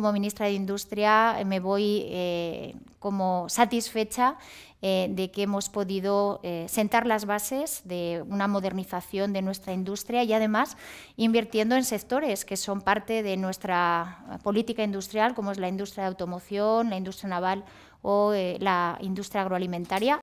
como ministra de Industria eh, me voy eh, como satisfecha eh, de que hemos podido sentar las bases de una modernización de nuestra industria y además invirtiendo en sectores que son parte de nuestra política industrial, como es la industria de automoción, la industria naval o la industria agroalimentaria,